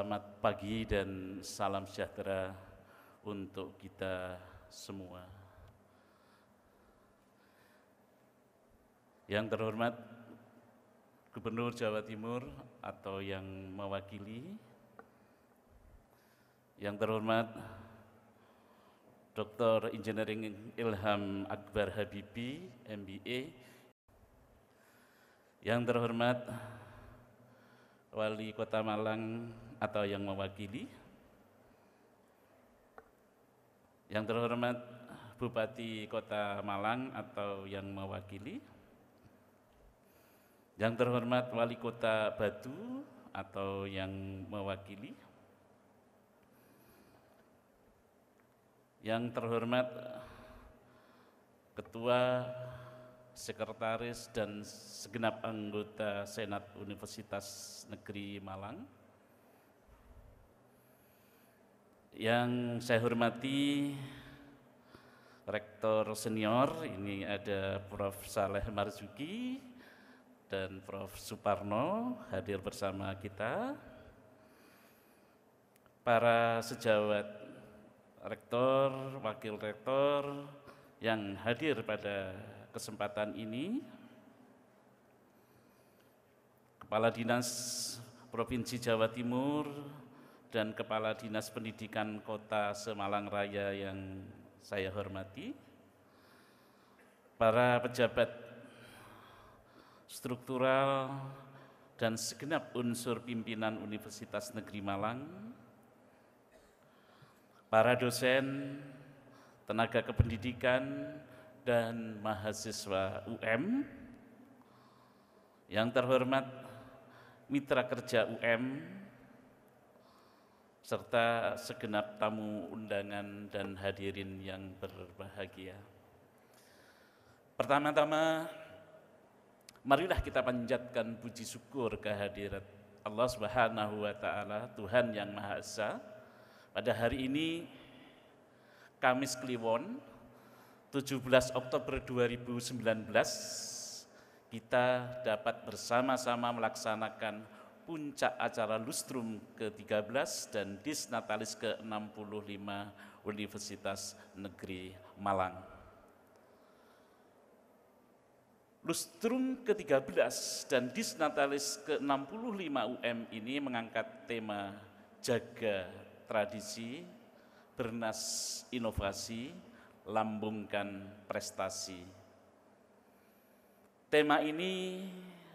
Selamat pagi dan salam sejahtera untuk kita semua. Yang terhormat Gubernur Jawa Timur atau yang mewakili, yang terhormat Dr. Engineering Ilham Akbar Habibi, MBA, yang terhormat wali kota Malang atau yang mewakili. Yang terhormat Bupati Kota Malang atau yang mewakili. Yang terhormat Wali Kota Batu atau yang mewakili. Yang terhormat Ketua sekretaris dan segenap anggota Senat Universitas Negeri Malang. Yang saya hormati Rektor Senior, ini ada Prof. Saleh Marzuki dan Prof. Suparno hadir bersama kita. Para sejawat Rektor, Wakil Rektor yang hadir pada kesempatan ini Kepala Dinas Provinsi Jawa Timur dan Kepala Dinas Pendidikan Kota Semalang Raya yang saya hormati, para pejabat struktural dan segenap unsur pimpinan Universitas Negeri Malang, para dosen, tenaga kependidikan, dan mahasiswa UM yang terhormat mitra kerja UM serta segenap tamu undangan dan hadirin yang berbahagia. Pertama-tama, marilah kita panjatkan puji syukur kehadirat Allah Subhanahu wa taala, Tuhan yang Maha Esa. Pada hari ini Kamis Kliwon 17 Oktober 2019 kita dapat bersama-sama melaksanakan puncak acara Lustrum ke-13 dan Disnatalis ke-65 Universitas Negeri Malang. Lustrum ke-13 dan Disnatalis ke-65 UM ini mengangkat tema Jaga Tradisi, Bernas Inovasi, lambungkan prestasi. Tema ini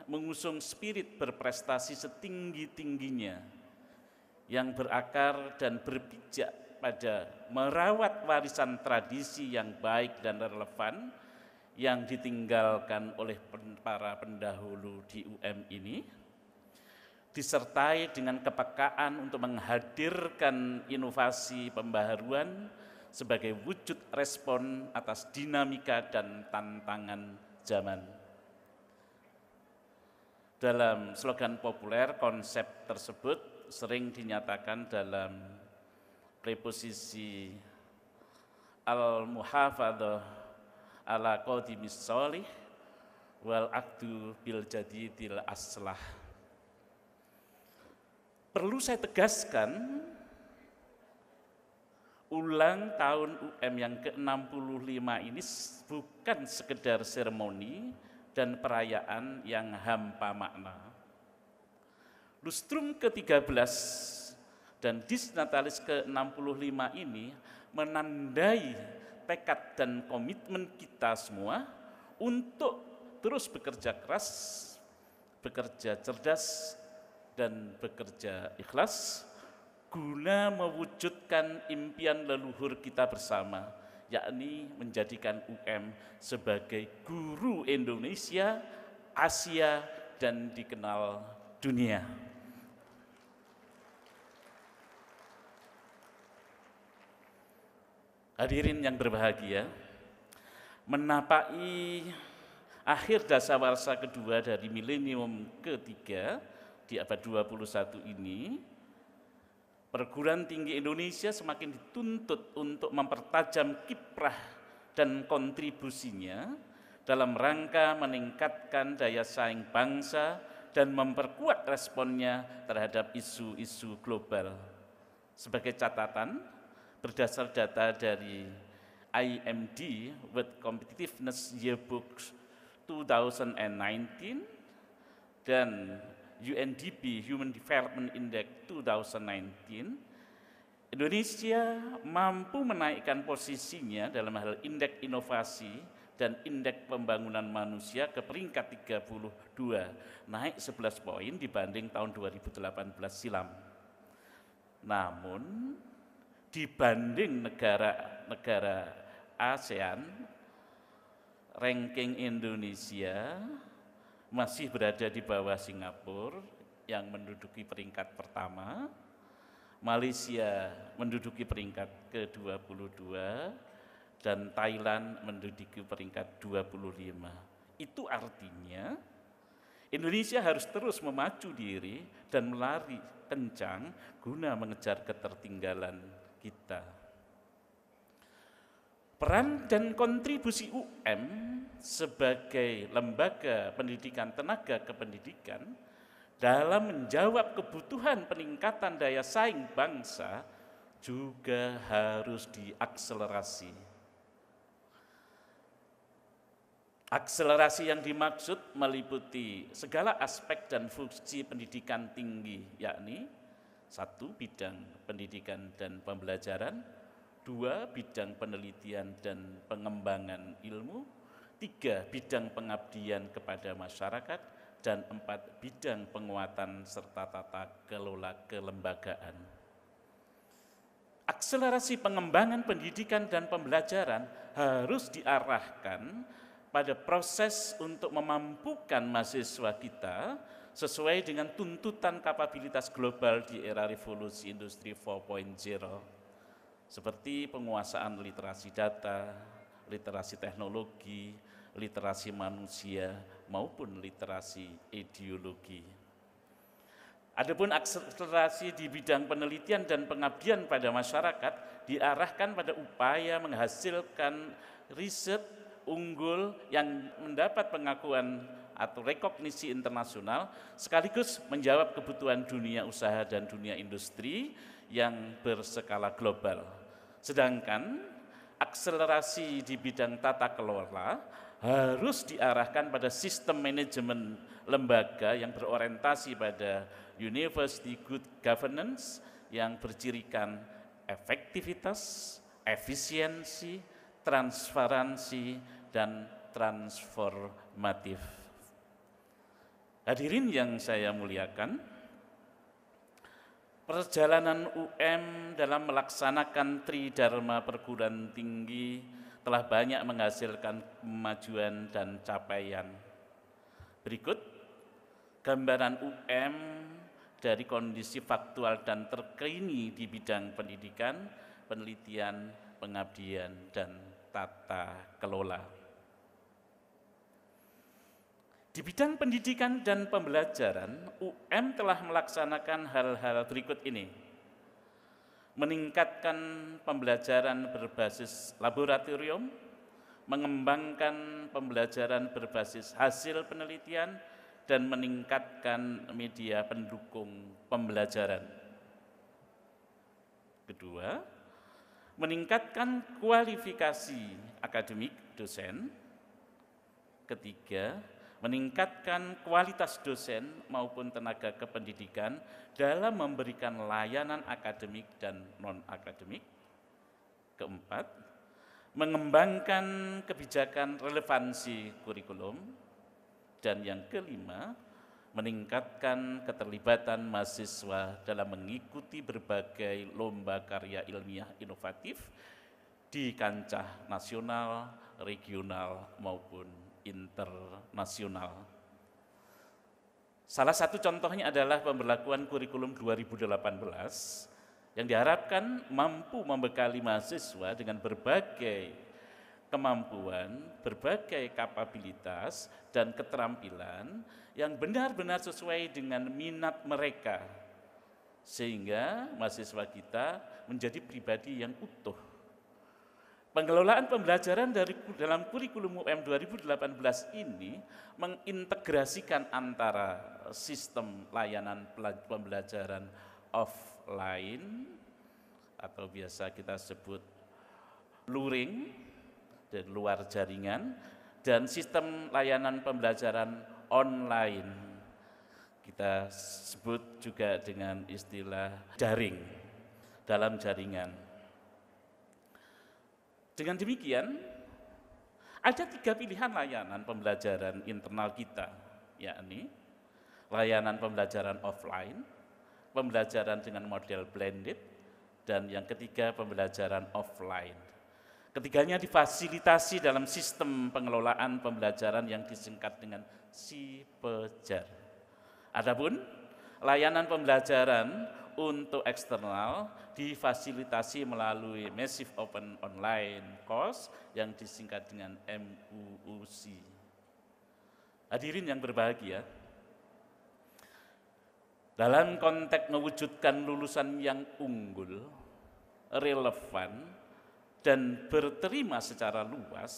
mengusung spirit berprestasi setinggi-tingginya yang berakar dan berpijak pada merawat warisan tradisi yang baik dan relevan yang ditinggalkan oleh para pendahulu di UM ini disertai dengan kepekaan untuk menghadirkan inovasi pembaharuan sebagai wujud respon atas dinamika dan tantangan zaman. Dalam slogan populer, konsep tersebut sering dinyatakan dalam preposisi al-muhafadah ala qadimis sholih wal akdu bil jadidil aslah. Perlu saya tegaskan ulang tahun UM yang ke-65 ini bukan sekedar seremoni dan perayaan yang hampa makna. Lustrum ke-13 dan disnatalis ke-65 ini menandai tekad dan komitmen kita semua untuk terus bekerja keras, bekerja cerdas, dan bekerja ikhlas guna mewujudkan impian leluhur kita bersama, yakni menjadikan UM sebagai guru Indonesia, Asia, dan dikenal dunia. Hadirin yang berbahagia, menapai akhir dasawarsa kedua dari milenium ketiga di abad 21 ini, Perguruan tinggi Indonesia semakin dituntut untuk mempertajam kiprah dan kontribusinya dalam rangka meningkatkan daya saing bangsa dan memperkuat responnya terhadap isu-isu global. Sebagai catatan, berdasar data dari IMD World Competitiveness Yearbook 2019 dan UNDP Human Development Index 2019, Indonesia mampu menaikkan posisinya dalam hal indeks inovasi dan indeks pembangunan manusia ke peringkat 32, naik 11 poin dibanding tahun 2018 silam. Namun, dibanding negara-negara ASEAN, ranking Indonesia masih berada di bawah Singapura yang menduduki peringkat pertama, Malaysia menduduki peringkat ke-22 dan Thailand menduduki peringkat 25. Itu artinya Indonesia harus terus memacu diri dan melari kencang guna mengejar ketertinggalan kita. Peran dan kontribusi UM sebagai lembaga pendidikan tenaga kependidikan dalam menjawab kebutuhan peningkatan daya saing bangsa juga harus diakselerasi. Akselerasi yang dimaksud meliputi segala aspek dan fungsi pendidikan tinggi, yakni satu bidang pendidikan dan pembelajaran, dua bidang penelitian dan pengembangan ilmu, tiga bidang pengabdian kepada masyarakat, dan empat bidang penguatan serta tata kelola kelembagaan. Akselerasi pengembangan pendidikan dan pembelajaran harus diarahkan pada proses untuk memampukan mahasiswa kita sesuai dengan tuntutan kapabilitas global di era revolusi industri 4.0 seperti penguasaan literasi data, literasi teknologi, literasi manusia, maupun literasi ideologi. Adapun akselerasi di bidang penelitian dan pengabdian pada masyarakat diarahkan pada upaya menghasilkan riset unggul yang mendapat pengakuan atau rekognisi internasional sekaligus menjawab kebutuhan dunia usaha dan dunia industri yang berskala global. Sedangkan akselerasi di bidang tata kelola harus diarahkan pada sistem manajemen lembaga yang berorientasi pada university good governance yang bercirikan efektivitas, efisiensi, transparansi, dan transformatif. Hadirin yang saya muliakan, Perjalanan UM dalam melaksanakan Tri Tridharma perguruan tinggi telah banyak menghasilkan kemajuan dan capaian. Berikut gambaran UM dari kondisi faktual dan terkini di bidang pendidikan, penelitian, pengabdian, dan tata kelola. Di bidang pendidikan dan pembelajaran, UM telah melaksanakan hal-hal berikut ini. Meningkatkan pembelajaran berbasis laboratorium, mengembangkan pembelajaran berbasis hasil penelitian, dan meningkatkan media pendukung pembelajaran. Kedua, meningkatkan kualifikasi akademik dosen. Ketiga, meningkatkan kualitas dosen maupun tenaga kependidikan dalam memberikan layanan akademik dan non-akademik. Keempat, mengembangkan kebijakan relevansi kurikulum. Dan yang kelima, meningkatkan keterlibatan mahasiswa dalam mengikuti berbagai lomba karya ilmiah inovatif di kancah nasional, regional, maupun internasional. Salah satu contohnya adalah pemberlakuan kurikulum 2018 yang diharapkan mampu membekali mahasiswa dengan berbagai kemampuan, berbagai kapabilitas dan keterampilan yang benar-benar sesuai dengan minat mereka sehingga mahasiswa kita menjadi pribadi yang utuh Pengelolaan pembelajaran dari dalam kurikulum UM 2018 ini mengintegrasikan antara sistem layanan pembelajaran offline atau biasa kita sebut luring dari luar jaringan dan sistem layanan pembelajaran online kita sebut juga dengan istilah jaring dalam jaringan dengan demikian, ada tiga pilihan layanan pembelajaran internal kita, yakni layanan pembelajaran offline, pembelajaran dengan model blended, dan yang ketiga pembelajaran offline. Ketiganya difasilitasi dalam sistem pengelolaan pembelajaran yang disingkat dengan si pejar. Adapun layanan pembelajaran untuk eksternal difasilitasi melalui Massive Open Online Course yang disingkat dengan MUUC. Hadirin yang berbahagia, dalam konteks mewujudkan lulusan yang unggul, relevan, dan berterima secara luas,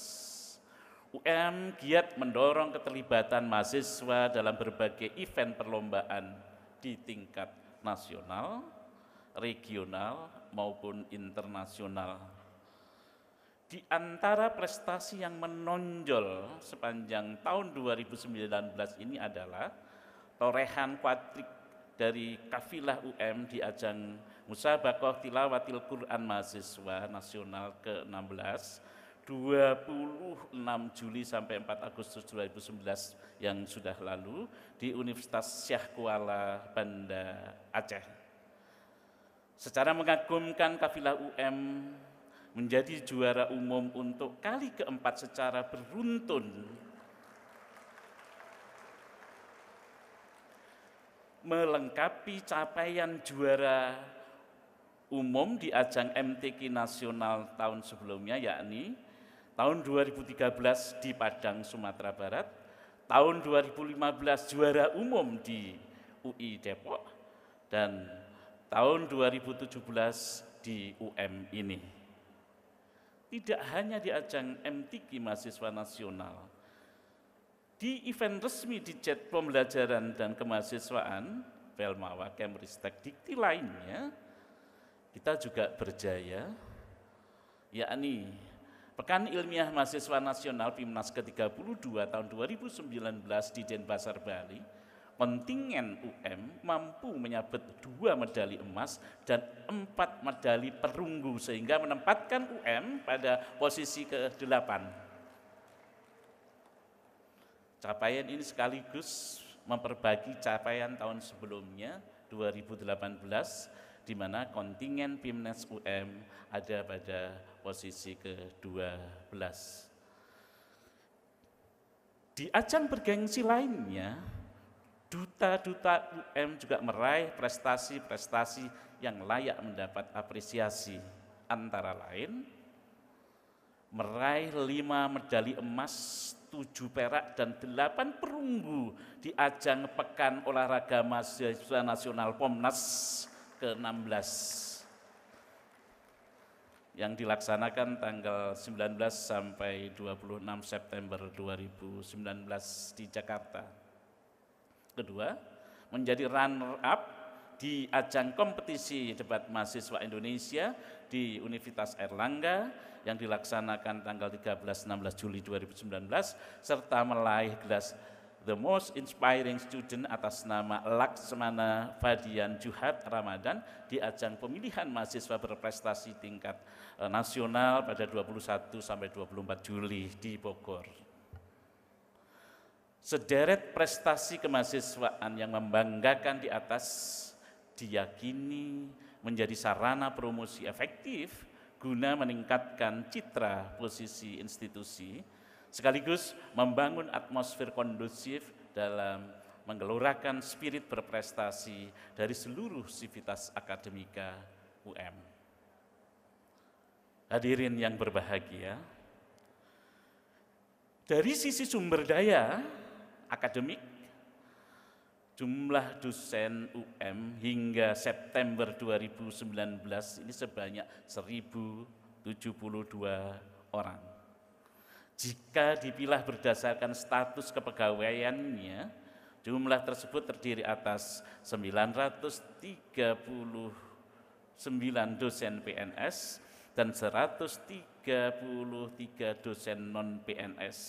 UM giat mendorong keterlibatan mahasiswa dalam berbagai event perlombaan di tingkat nasional, regional, maupun internasional. Di antara prestasi yang menonjol sepanjang tahun 2019 ini adalah torehan kuadrik dari kafilah UM di ajang Musabakoh Tilawatil Quran Mahasiswa Nasional ke-16 26 Juli sampai 4 Agustus 2019 yang sudah lalu di Universitas Syah Kuala Banda Aceh. Secara mengagumkan kafilah UM menjadi juara umum untuk kali keempat secara beruntun melengkapi capaian juara umum di ajang MTQ nasional tahun sebelumnya yakni tahun 2013 di Padang, Sumatera Barat, tahun 2015 juara umum di UI Depok, dan tahun 2017 di UM ini. Tidak hanya di ajang MTQ Mahasiswa Nasional, di event resmi di chat Pembelajaran dan Kemahasiswaan, Belmawa Kemristek Dikti lainnya, kita juga berjaya, yakni Pekan Ilmiah Mahasiswa Nasional PIMNAS ke-32 tahun 2019 di Denpasar, Bali, kontingen UM mampu menyabet dua medali emas dan empat medali perunggu sehingga menempatkan UM pada posisi ke-8. Capaian ini sekaligus memperbagi capaian tahun sebelumnya 2018 di mana kontingen Pimnas UM ada pada posisi ke-12. Di ajang bergengsi lainnya, duta-duta UM juga meraih prestasi-prestasi yang layak mendapat apresiasi. Antara lain, meraih lima medali emas, tujuh perak, dan delapan perunggu di ajang Pekan Olahraga Mahasiswa Nasional POMNAS ke-16 yang dilaksanakan tanggal 19 sampai 26 September 2019 di Jakarta. Kedua, menjadi runner up di ajang kompetisi debat mahasiswa Indonesia di Universitas Erlangga yang dilaksanakan tanggal 13-16 Juli 2019 serta melaih gelas the most inspiring student atas nama Laksmana Fadian Juhat Ramadan di ajang pemilihan mahasiswa berprestasi tingkat eh, nasional pada 21 sampai 24 Juli di Bogor. Sederet prestasi kemahasiswaan yang membanggakan di atas diyakini menjadi sarana promosi efektif guna meningkatkan citra posisi institusi sekaligus membangun atmosfer kondusif dalam menggelorakan spirit berprestasi dari seluruh sivitas akademika UM. Hadirin yang berbahagia, dari sisi sumber daya akademik, jumlah dosen UM hingga September 2019 ini sebanyak 1072 orang. Jika dipilah berdasarkan status kepegawaiannya, jumlah tersebut terdiri atas 939 dosen PNS dan 133 dosen non-PNS.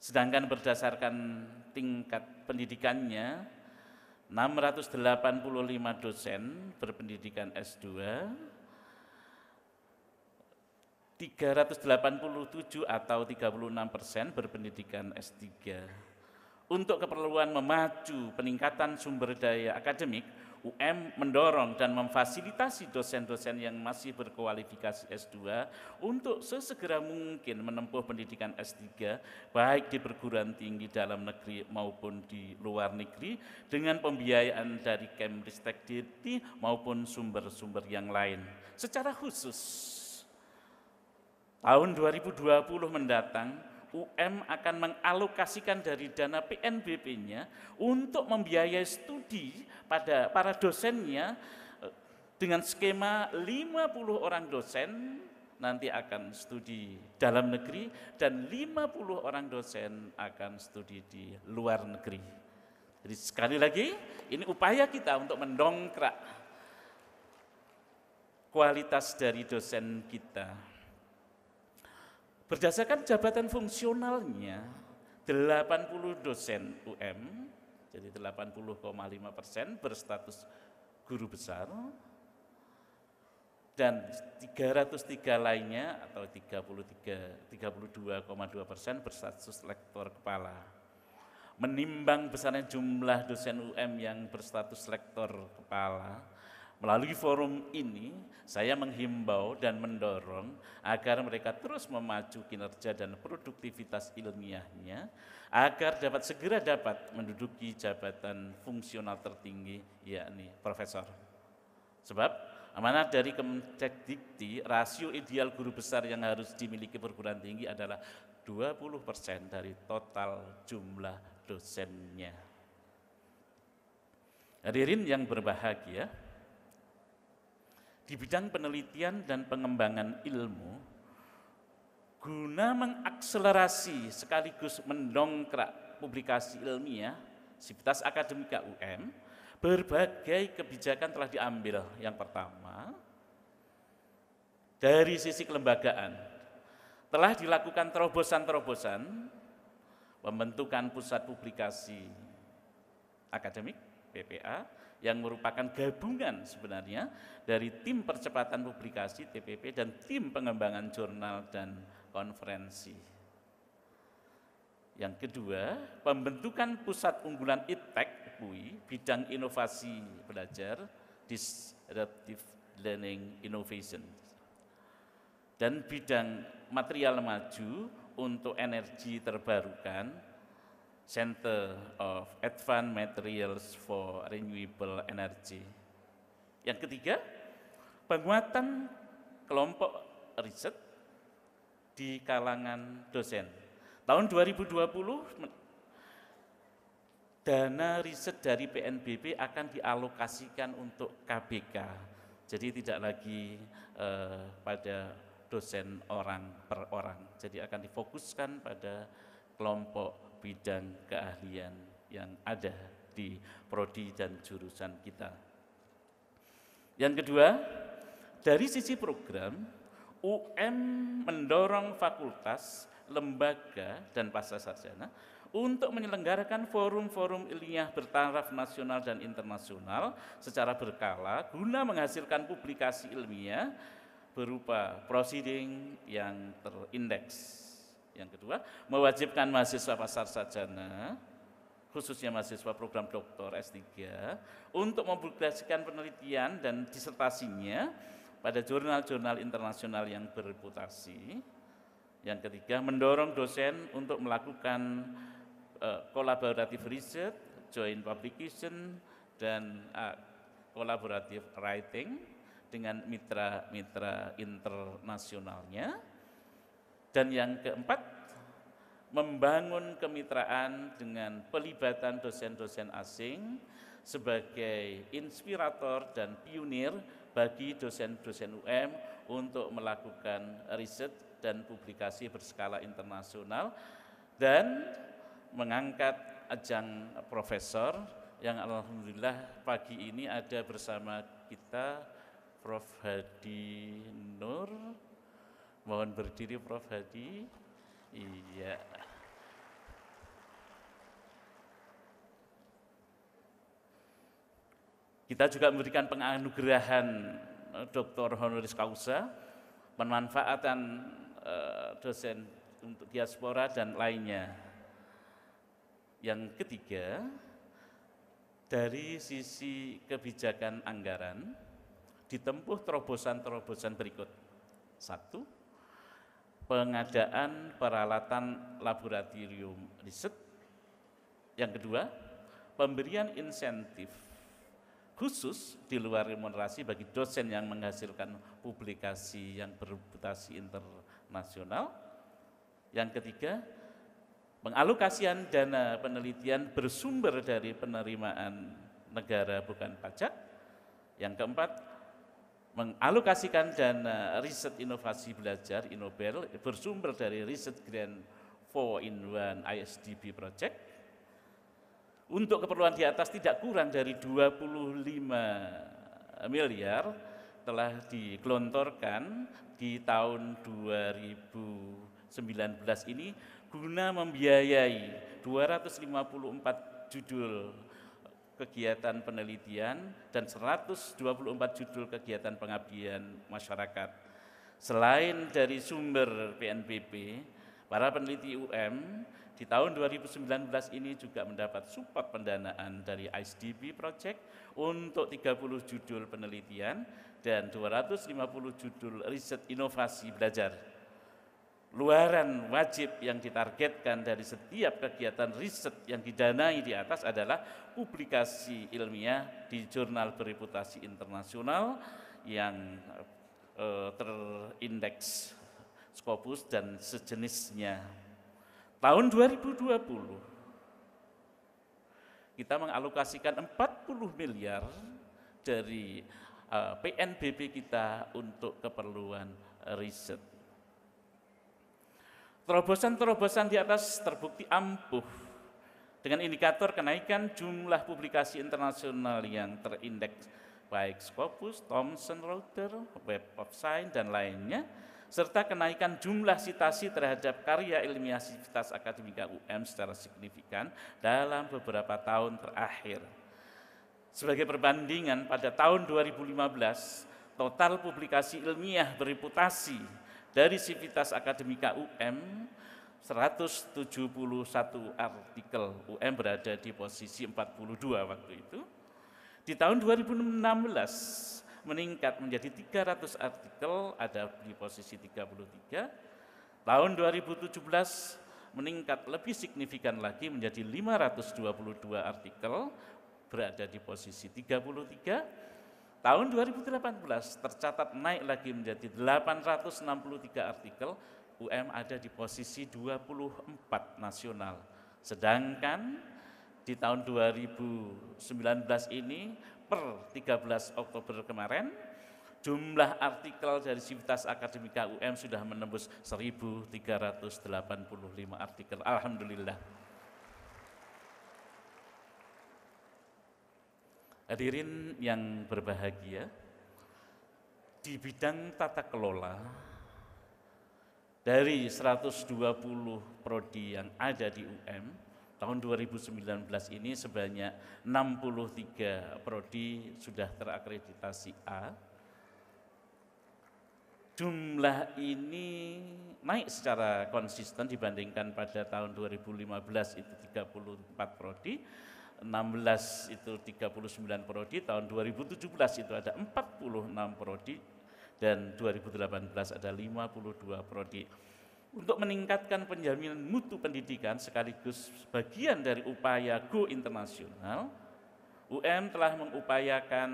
Sedangkan berdasarkan tingkat pendidikannya, 685 dosen berpendidikan S2, 387 atau 36 persen berpendidikan S3. Untuk keperluan memacu peningkatan sumber daya akademik, UM mendorong dan memfasilitasi dosen-dosen yang masih berkualifikasi S2 untuk sesegera mungkin menempuh pendidikan S3 baik di perguruan tinggi dalam negeri maupun di luar negeri dengan pembiayaan dari Kemristek Dirti maupun sumber-sumber yang lain. Secara khusus, Tahun 2020 mendatang, UM akan mengalokasikan dari dana PNBP-nya untuk membiayai studi pada para dosennya eh, dengan skema 50 orang dosen nanti akan studi dalam negeri dan 50 orang dosen akan studi di luar negeri. Jadi sekali lagi, ini upaya kita untuk mendongkrak kualitas dari dosen kita. Berdasarkan jabatan fungsionalnya 80 dosen UM jadi 80,5 persen berstatus guru besar dan 303 lainnya atau 33 32,2 persen berstatus lektor kepala. Menimbang besarnya jumlah dosen UM yang berstatus lektor kepala, Melalui forum ini, saya menghimbau dan mendorong agar mereka terus memacu kinerja dan produktivitas ilmiahnya, agar dapat segera dapat menduduki jabatan fungsional tertinggi, yakni profesor. Sebab amanat dari dikti, rasio ideal guru besar yang harus dimiliki perguruan tinggi adalah 20% dari total jumlah dosennya. Hadirin yang berbahagia, di bidang penelitian dan pengembangan ilmu guna mengakselerasi sekaligus mendongkrak publikasi ilmiah sivitas akademika UM berbagai kebijakan telah diambil yang pertama dari sisi kelembagaan telah dilakukan terobosan-terobosan pembentukan pusat publikasi akademik PPA yang merupakan gabungan sebenarnya dari tim percepatan publikasi TPP dan tim pengembangan jurnal dan konferensi. Yang kedua, pembentukan pusat unggulan ITEK BUI e bidang inovasi belajar disruptive learning innovation dan bidang material maju untuk energi terbarukan Center of Advanced Materials for Renewable Energy. Yang ketiga, penguatan kelompok riset di kalangan dosen. Tahun 2020 dana riset dari PNBP akan dialokasikan untuk KBK. Jadi tidak lagi eh, pada dosen orang per orang. Jadi akan difokuskan pada kelompok bidang keahlian yang ada di prodi dan jurusan kita. Yang kedua, dari sisi program, UM mendorong fakultas, lembaga, dan pasar sarjana untuk menyelenggarakan forum-forum ilmiah bertaraf nasional dan internasional secara berkala guna menghasilkan publikasi ilmiah berupa proceeding yang terindeks. Yang kedua, mewajibkan mahasiswa pasar sarjana, khususnya mahasiswa program doktor S3, untuk mempublikasikan penelitian dan disertasinya pada jurnal-jurnal internasional yang bereputasi. Yang ketiga, mendorong dosen untuk melakukan uh, collaborative research, joint publication, dan uh, collaborative writing dengan mitra-mitra internasionalnya dan yang keempat, membangun kemitraan dengan pelibatan dosen-dosen asing sebagai inspirator dan pionir bagi dosen-dosen UM untuk melakukan riset dan publikasi berskala internasional dan mengangkat ajang profesor yang alhamdulillah pagi ini ada bersama kita Prof Hadi Nur Mohon berdiri Prof. Hadi. Iya. Kita juga memberikan penganugerahan eh, Dr. Honoris Causa, pemanfaatan eh, dosen untuk diaspora dan lainnya. Yang ketiga, dari sisi kebijakan anggaran, ditempuh terobosan-terobosan berikut. Satu, pengadaan peralatan laboratorium riset. Yang kedua, pemberian insentif khusus di luar remunerasi bagi dosen yang menghasilkan publikasi yang berreputasi internasional. Yang ketiga, pengalokasian dana penelitian bersumber dari penerimaan negara bukan pajak. Yang keempat, mengalokasikan dana riset inovasi belajar Inobel bersumber dari riset grant 4 in one ISDB project untuk keperluan di atas tidak kurang dari 25 miliar telah digelontorkan di tahun 2019 ini guna membiayai 254 judul kegiatan penelitian dan 124 judul kegiatan pengabdian masyarakat. Selain dari sumber PNBP, para peneliti UM di tahun 2019 ini juga mendapat support pendanaan dari ISDB Project untuk 30 judul penelitian dan 250 judul riset inovasi belajar luaran wajib yang ditargetkan dari setiap kegiatan riset yang didanai di atas adalah publikasi ilmiah di jurnal bereputasi internasional yang eh, terindeks Scopus dan sejenisnya. Tahun 2020 kita mengalokasikan 40 miliar dari eh, PNBP kita untuk keperluan riset Terobosan-terobosan di atas terbukti ampuh dengan indikator kenaikan jumlah publikasi internasional yang terindeks baik Scopus, Thomson Reuters, Web of Science, dan lainnya, serta kenaikan jumlah citasi terhadap karya ilmiah sivitas akademika UM secara signifikan dalam beberapa tahun terakhir. Sebagai perbandingan, pada tahun 2015, total publikasi ilmiah bereputasi dari Civitas Akademika UM 171 artikel UM berada di posisi 42 waktu itu. Di tahun 2016 meningkat menjadi 300 artikel ada di posisi 33. Tahun 2017 meningkat lebih signifikan lagi menjadi 522 artikel berada di posisi 33. Tahun 2018 tercatat naik lagi menjadi 863 artikel, UM ada di posisi 24 nasional. Sedangkan di tahun 2019 ini per 13 Oktober kemarin jumlah artikel dari Sivitas Akademika UM sudah menembus 1385 artikel. Alhamdulillah. Hadirin yang berbahagia, di bidang tata kelola dari 120 prodi yang ada di UM tahun 2019 ini sebanyak 63 prodi sudah terakreditasi A. Jumlah ini naik secara konsisten dibandingkan pada tahun 2015 itu 34 prodi 16 itu 39 prodi, tahun 2017 itu ada 46 prodi dan 2018 ada 52 prodi. Untuk meningkatkan penjaminan mutu pendidikan sekaligus bagian dari upaya Go Internasional, UM telah mengupayakan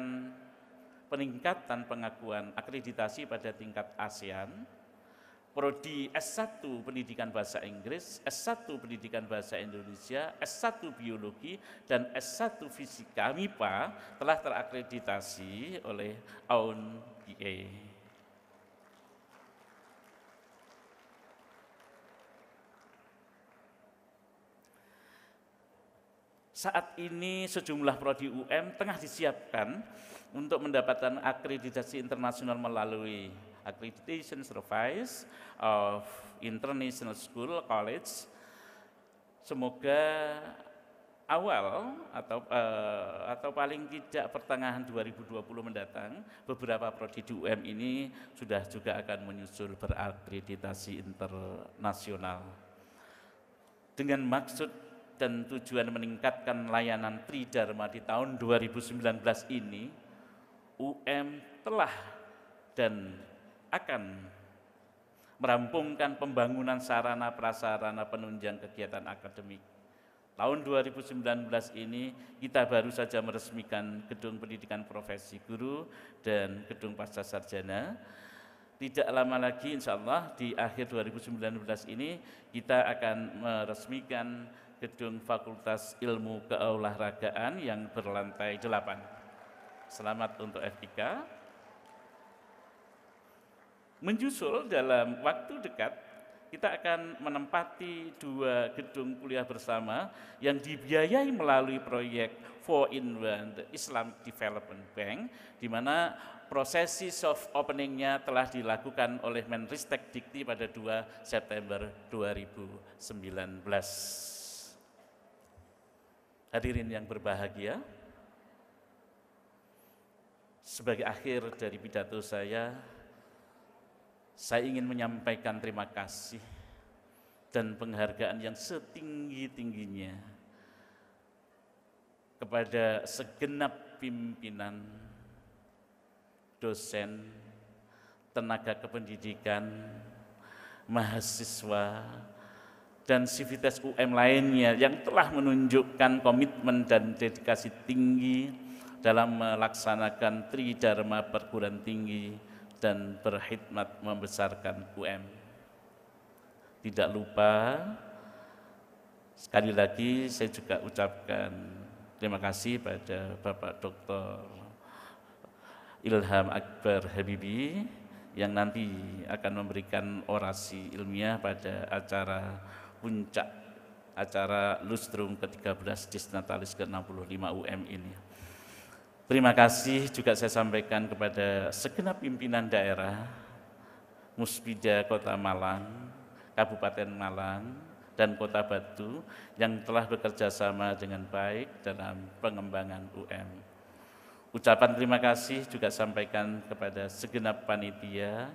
peningkatan pengakuan akreditasi pada tingkat ASEAN prodi S1 pendidikan bahasa Inggris, S1 pendidikan bahasa Indonesia, S1 biologi dan S1 fisika MIPA telah terakreditasi oleh AUN e. Saat ini sejumlah prodi UM tengah disiapkan untuk mendapatkan akreditasi internasional melalui accreditation service of international school college semoga awal atau uh, atau paling tidak pertengahan 2020 mendatang beberapa prodi di UM ini sudah juga akan menyusul berakreditasi internasional dengan maksud dan tujuan meningkatkan layanan tridharma di tahun 2019 ini UM telah dan akan merampungkan pembangunan sarana prasarana penunjang kegiatan akademik. Tahun 2019 ini kita baru saja meresmikan Gedung Pendidikan Profesi Guru dan Gedung Pasca Sarjana. Tidak lama lagi insya Allah di akhir 2019 ini kita akan meresmikan Gedung Fakultas Ilmu Keolahragaan yang berlantai 8. Selamat untuk FIK. Menjusul dalam waktu dekat kita akan menempati dua gedung kuliah bersama yang dibiayai melalui proyek 4 in 1 the Islam Development Bank di mana prosesi soft openingnya telah dilakukan oleh Menristek Dikti pada 2 September 2019. Hadirin yang berbahagia, sebagai akhir dari pidato saya, saya ingin menyampaikan terima kasih dan penghargaan yang setinggi-tingginya kepada segenap pimpinan, dosen, tenaga kependidikan, mahasiswa, dan civitas UM lainnya yang telah menunjukkan komitmen dan dedikasi tinggi dalam melaksanakan Tridharma Perguruan Tinggi dan berkhidmat membesarkan UM. Tidak lupa, sekali lagi saya juga ucapkan terima kasih pada Bapak Dr. Ilham Akbar Habibi yang nanti akan memberikan orasi ilmiah pada acara puncak acara Lustrum ke-13 Disnatalis ke-65 UM ini. Terima kasih juga saya sampaikan kepada segenap pimpinan daerah Muspida Kota Malang, Kabupaten Malang, dan Kota Batu yang telah bekerja sama dengan baik dalam pengembangan UM. Ucapan terima kasih juga sampaikan kepada segenap panitia,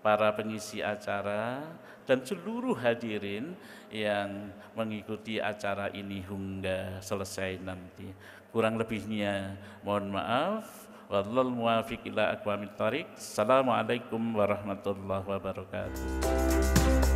para pengisi acara, dan seluruh hadirin yang mengikuti acara ini hingga selesai nanti. Kurang lebihnya mohon maaf. wallahul muwafiq ila aqwamit thariq. Assalamualaikum warahmatullahi wabarakatuh.